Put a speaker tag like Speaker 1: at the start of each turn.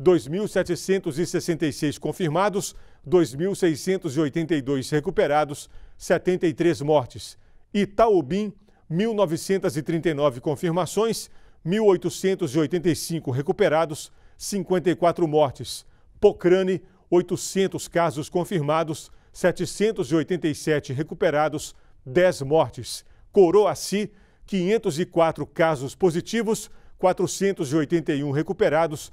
Speaker 1: 2.766 confirmados, 2.682 recuperados, 73 mortes. Itaubim, 1.939 confirmações, 1.885 recuperados, 54 mortes. Pocrane, 800 casos confirmados, 787 recuperados, 10 mortes. Coroaci, 504 casos positivos, 481 recuperados,